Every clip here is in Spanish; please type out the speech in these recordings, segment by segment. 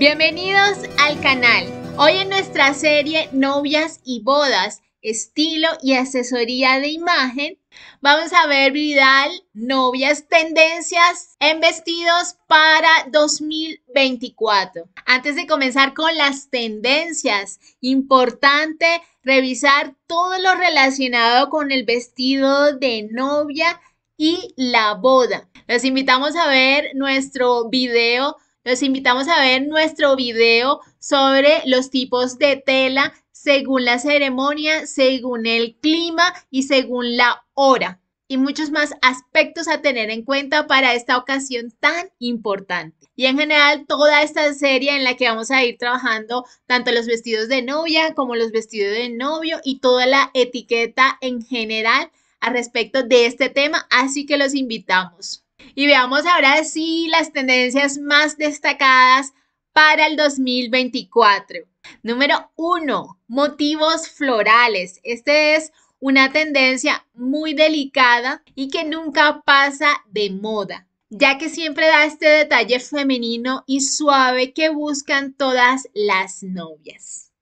Bienvenidos al canal. Hoy en nuestra serie Novias y Bodas, Estilo y Asesoría de Imagen, vamos a ver Vidal Novias Tendencias en Vestidos para 2024. Antes de comenzar con las tendencias, importante revisar todo lo relacionado con el vestido de novia y la boda. Los invitamos a ver nuestro video los invitamos a ver nuestro video sobre los tipos de tela según la ceremonia, según el clima y según la hora. Y muchos más aspectos a tener en cuenta para esta ocasión tan importante. Y en general, toda esta serie en la que vamos a ir trabajando tanto los vestidos de novia como los vestidos de novio y toda la etiqueta en general al respecto de este tema. Así que los invitamos. Y veamos ahora sí las tendencias más destacadas para el 2024. Número 1. Motivos florales. Esta es una tendencia muy delicada y que nunca pasa de moda, ya que siempre da este detalle femenino y suave que buscan todas las novias.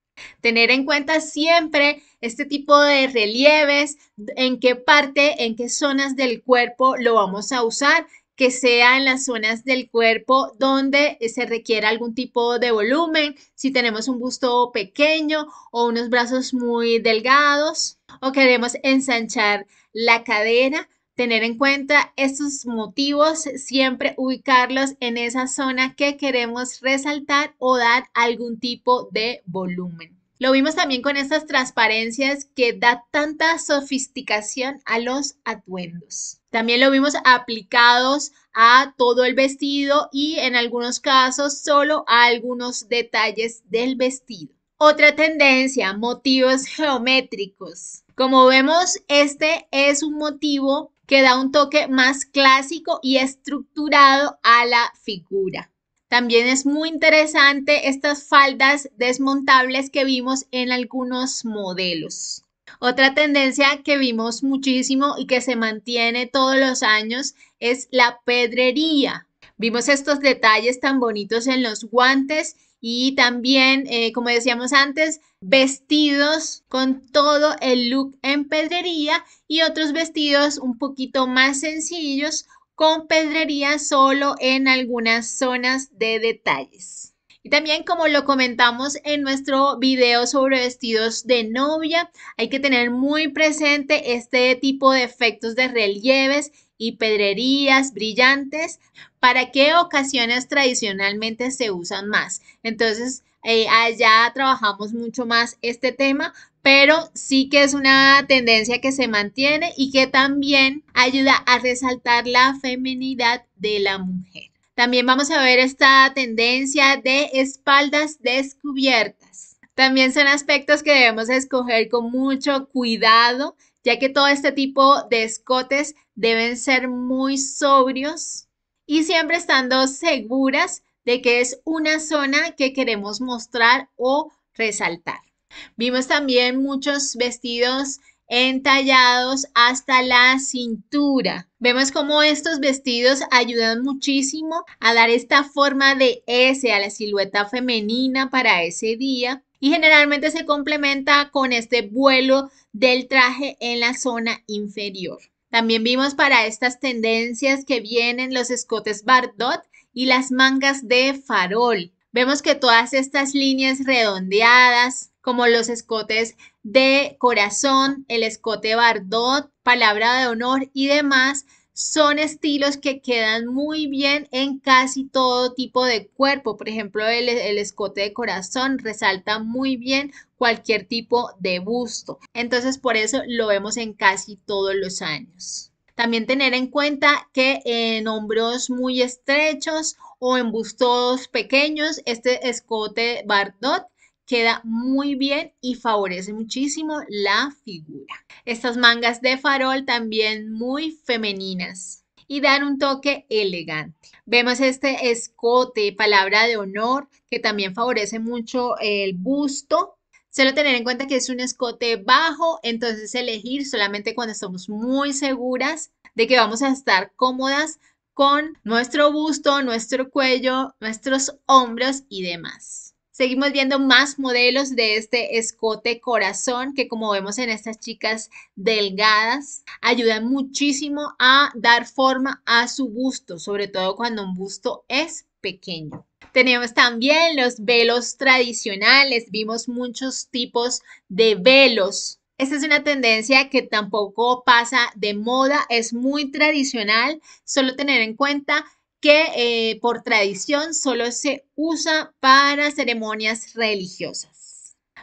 Tener en cuenta siempre este tipo de relieves, en qué parte, en qué zonas del cuerpo lo vamos a usar, que sea en las zonas del cuerpo donde eh, se requiera algún tipo de volumen, si tenemos un busto pequeño o unos brazos muy delgados o queremos ensanchar la cadera. Tener en cuenta estos motivos, siempre ubicarlos en esa zona que queremos resaltar o dar algún tipo de volumen. Lo vimos también con estas transparencias que da tanta sofisticación a los atuendos. También lo vimos aplicados a todo el vestido y en algunos casos solo a algunos detalles del vestido. Otra tendencia, motivos geométricos. Como vemos, este es un motivo que da un toque más clásico y estructurado a la figura. También es muy interesante estas faldas desmontables que vimos en algunos modelos. Otra tendencia que vimos muchísimo y que se mantiene todos los años es la pedrería. Vimos estos detalles tan bonitos en los guantes y también, eh, como decíamos antes, vestidos con todo el look en pedrería y otros vestidos un poquito más sencillos con pedrería solo en algunas zonas de detalles. Y también como lo comentamos en nuestro video sobre vestidos de novia, hay que tener muy presente este tipo de efectos de relieves y pedrerías brillantes para qué ocasiones tradicionalmente se usan más. Entonces, eh, allá ah, trabajamos mucho más este tema pero sí que es una tendencia que se mantiene y que también ayuda a resaltar la feminidad de la mujer. También vamos a ver esta tendencia de espaldas descubiertas. También son aspectos que debemos escoger con mucho cuidado, ya que todo este tipo de escotes deben ser muy sobrios y siempre estando seguras de que es una zona que queremos mostrar o resaltar. Vimos también muchos vestidos entallados hasta la cintura. Vemos cómo estos vestidos ayudan muchísimo a dar esta forma de S a la silueta femenina para ese día y generalmente se complementa con este vuelo del traje en la zona inferior. También vimos para estas tendencias que vienen los escotes Bardot y las mangas de farol. Vemos que todas estas líneas redondeadas, como los escotes de corazón, el escote bardot, palabra de honor y demás, son estilos que quedan muy bien en casi todo tipo de cuerpo. Por ejemplo, el, el, escote de corazón resalta muy bien cualquier tipo de busto. Entonces, por eso lo vemos en casi todos los años. También tener en cuenta que en hombros muy estrechos o en bustos pequeños, este escote Bardot queda muy bien y favorece muchísimo la figura. Estas mangas de farol también muy femeninas y dan un toque elegante. Vemos este escote, palabra de honor, que también favorece mucho el busto Solo tener en cuenta que es un escote bajo, entonces elegir solamente cuando estamos muy seguras de que vamos a estar cómodas con nuestro busto, nuestro cuello, nuestros hombros y demás. Seguimos viendo más modelos de este escote corazón que como vemos en estas chicas delgadas, ayudan muchísimo a dar forma a su busto, sobre todo cuando un busto es pequeño. Tenemos también los velos tradicionales, vimos muchos tipos de velos. Esta es una tendencia que tampoco pasa de moda, es muy tradicional, solo tener en cuenta que eh, por tradición solo se usa para ceremonias religiosas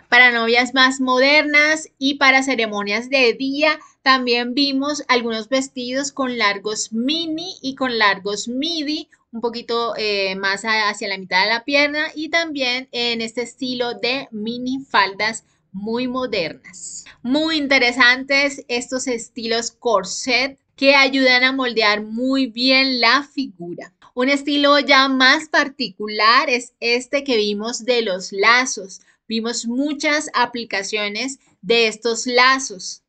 para novias más modernas y para ceremonias de día. También vimos algunos vestidos con largos mini y con largos midi, un poquito eh, más hacia la mitad de la pierna y también en este estilo de mini faldas muy modernas. Muy interesantes estos estilos corset que ayudan a moldear muy bien la figura. Un estilo ya más particular es este que vimos de los lazos, Vimos muchas aplicaciones de estos lazos,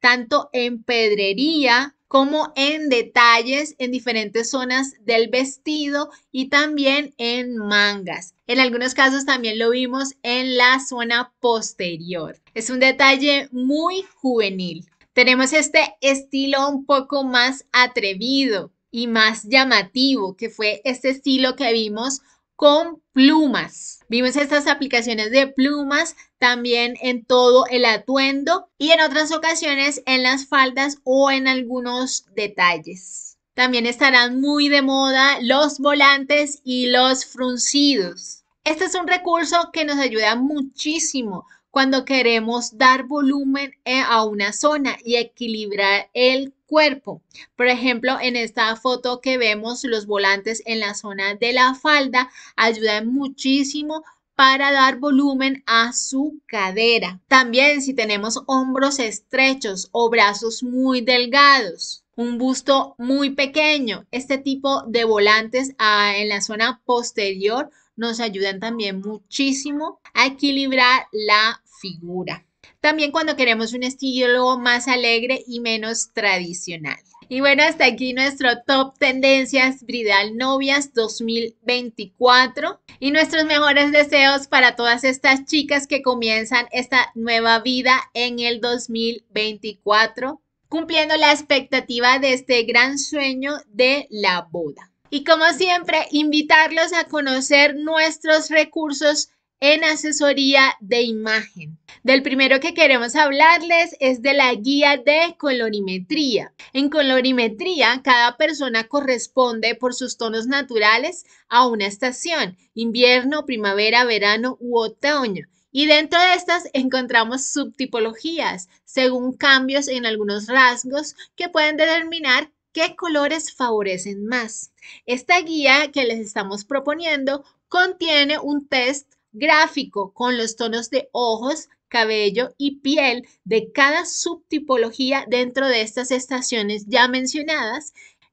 tanto en pedrería como en detalles en diferentes zonas del vestido y también en mangas. En algunos casos también lo vimos en la zona posterior. Es un detalle muy juvenil. Tenemos este estilo un poco más atrevido y más llamativo, que fue este estilo que vimos con plumas. Vimos estas aplicaciones de plumas también en todo el atuendo y en otras ocasiones en las faldas o en algunos detalles. También estarán muy de moda los volantes y los fruncidos. Este es un recurso que nos ayuda muchísimo cuando queremos dar volumen eh, a una zona y equilibrar el cuerpo. Por ejemplo, en esta foto que vemos los volantes en la zona de la falda ayudan muchísimo para dar volumen a su cadera. También si tenemos hombros estrechos o brazos muy delgados un busto muy pequeño. Este tipo de volantes ah, en la zona posterior nos ayudan también muchísimo a equilibrar la figura. También cuando queremos un estilo más alegre y menos tradicional. Y bueno, hasta aquí nuestro top tendencias Bridal Novias 2024 y nuestros mejores deseos para todas estas chicas que comienzan esta nueva vida en el 2024, cumpliendo la expectativa de este gran sueño de la boda. Y como siempre, invitarlos a conocer nuestros recursos en asesoría de imagen. Del primero que queremos hablarles es de la guía de colorimetría. En colorimetría, cada persona corresponde por sus tonos naturales a una estación, invierno, primavera, verano u otoño. Y dentro de estas encontramos subtipologías, según cambios en algunos rasgos que pueden determinar qué colores favorecen más. Esta guía que les estamos proponiendo contiene un test gráfico con los tonos de ojos, cabello y piel de cada subtipología dentro de estas estaciones ya mencionadas.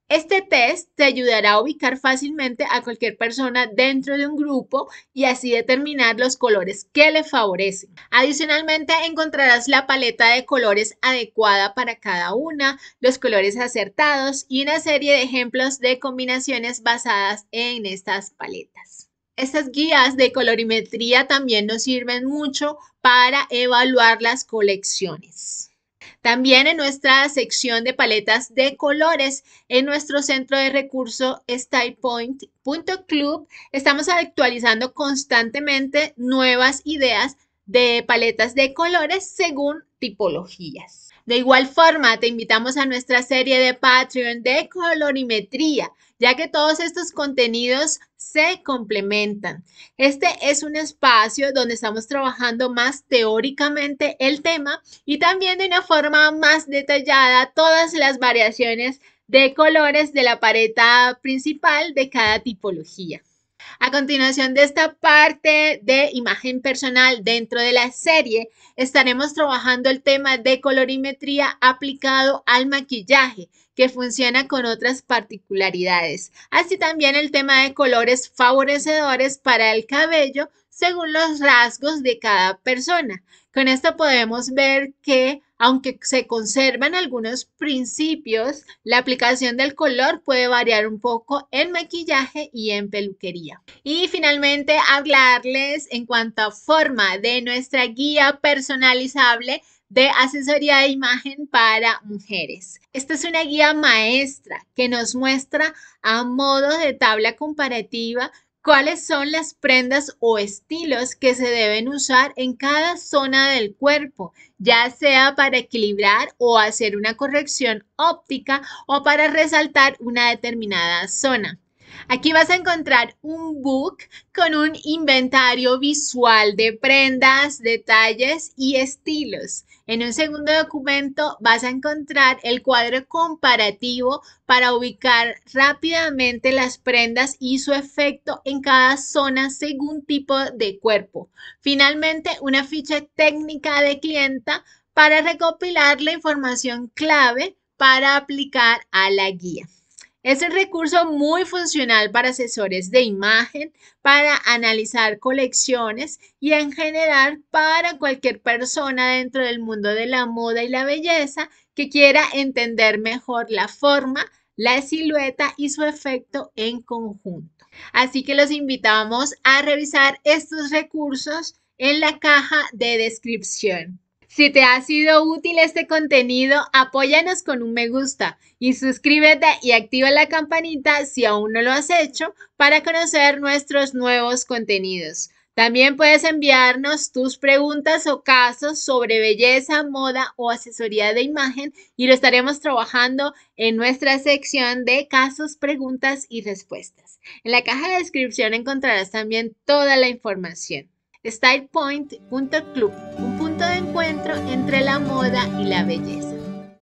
Este test te ayudará a ubicar fácilmente a cualquier persona dentro de un grupo y así determinar los colores que le favorecen. Adicionalmente encontrarás la paleta de colores adecuada para cada una, los colores acertados y una serie de ejemplos de combinaciones basadas en estas paletas estas guías de colorimetría también nos sirven mucho para evaluar las colecciones. También en nuestra sección de paletas de colores, en nuestro centro de recursos StylePoint.club, estamos actualizando constantemente nuevas ideas de paletas de colores según tipologías. De igual forma, te invitamos a nuestra serie de Patreon de colorimetría, ya que todos estos contenidos se complementan. Este es un espacio donde estamos trabajando más teóricamente el tema y también de una forma más detallada todas las variaciones de colores de la paleta principal de cada tipología. A continuación de esta parte de imagen personal dentro de la serie, estaremos trabajando el tema de colorimetría aplicado al maquillaje, que funciona con otras particularidades. Así también el tema de colores favorecedores para el cabello según los rasgos de cada persona. Con esto podemos ver que aunque se conservan algunos principios, la aplicación del color puede variar un poco en maquillaje y en peluquería. Y finalmente hablarles en cuanto a forma de nuestra guía personalizable de asesoría de imagen para mujeres. Esta es una guía maestra que nos muestra a modo de tabla comparativa cuáles son las prendas o estilos que se deben usar en cada zona del cuerpo, ya sea para equilibrar o hacer una corrección óptica o para resaltar una determinada zona. Aquí vas a encontrar un book con un inventario visual de prendas, detalles y estilos. En un segundo documento vas a encontrar el cuadro comparativo para ubicar rápidamente las prendas y su efecto en cada zona según tipo de cuerpo. Finalmente, una ficha técnica de clienta para recopilar la información clave para aplicar a la guía. Es un recurso muy funcional para asesores de imagen, para analizar colecciones y en general para cualquier persona dentro del mundo de la moda y la belleza que quiera entender mejor la forma, la silueta y su efecto en conjunto. Así que los invitamos a revisar estos recursos en la caja de descripción. Si te ha sido útil este contenido, apóyanos con un me gusta y suscríbete y activa la campanita si aún no lo has hecho para conocer nuestros nuevos contenidos. También puedes enviarnos tus preguntas o casos sobre belleza, moda o asesoría de imagen y lo estaremos trabajando en nuestra sección de casos, preguntas y respuestas. En la caja de descripción encontrarás también toda la información. StylePoint.club encuentro entre la moda y la belleza.